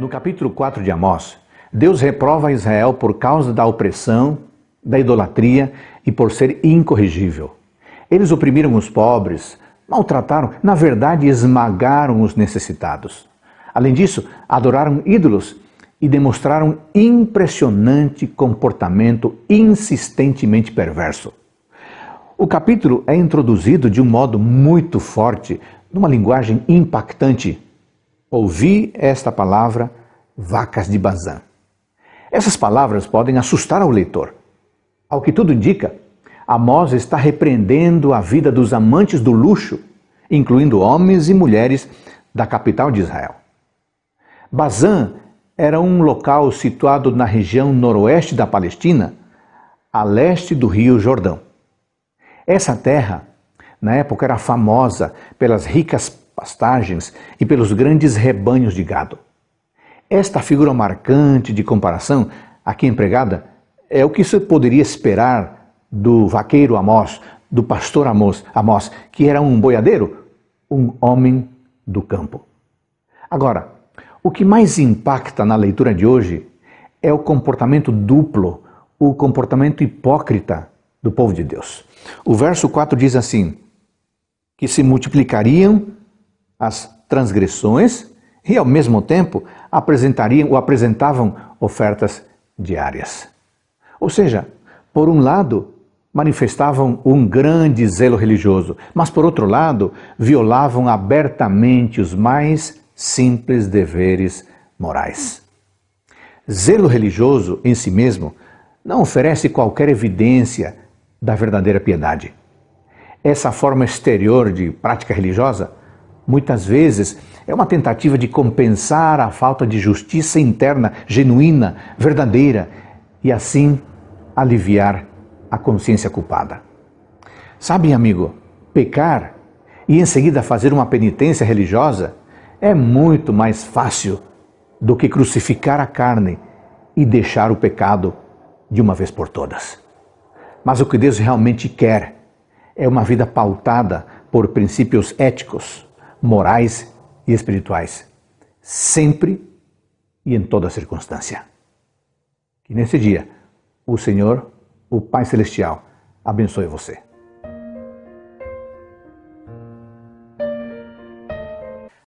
No capítulo 4 de Amós, Deus reprova Israel por causa da opressão, da idolatria e por ser incorrigível. Eles oprimiram os pobres, maltrataram, na verdade, esmagaram os necessitados. Além disso, adoraram ídolos e demonstraram impressionante comportamento insistentemente perverso. O capítulo é introduzido de um modo muito forte, numa linguagem impactante Ouvi esta palavra, vacas de Bazã. Essas palavras podem assustar ao leitor. Ao que tudo indica, Amós está repreendendo a vida dos amantes do luxo, incluindo homens e mulheres da capital de Israel. Bazan era um local situado na região noroeste da Palestina, a leste do Rio Jordão. Essa terra, na época, era famosa pelas ricas pastagens e pelos grandes rebanhos de gado. Esta figura marcante de comparação aqui empregada é o que se poderia esperar do vaqueiro Amós, do pastor Amós, Amós, que era um boiadeiro, um homem do campo. Agora, o que mais impacta na leitura de hoje é o comportamento duplo, o comportamento hipócrita do povo de Deus. O verso 4 diz assim: que se multiplicariam as transgressões e, ao mesmo tempo, apresentariam ou apresentavam ofertas diárias. Ou seja, por um lado, manifestavam um grande zelo religioso, mas, por outro lado, violavam abertamente os mais simples deveres morais. Zelo religioso em si mesmo não oferece qualquer evidência da verdadeira piedade. Essa forma exterior de prática religiosa muitas vezes, é uma tentativa de compensar a falta de justiça interna, genuína, verdadeira, e assim aliviar a consciência culpada. Sabe, amigo, pecar e em seguida fazer uma penitência religiosa é muito mais fácil do que crucificar a carne e deixar o pecado de uma vez por todas. Mas o que Deus realmente quer é uma vida pautada por princípios éticos, morais e espirituais, sempre e em toda circunstância. Que nesse dia o Senhor, o Pai Celestial, abençoe você.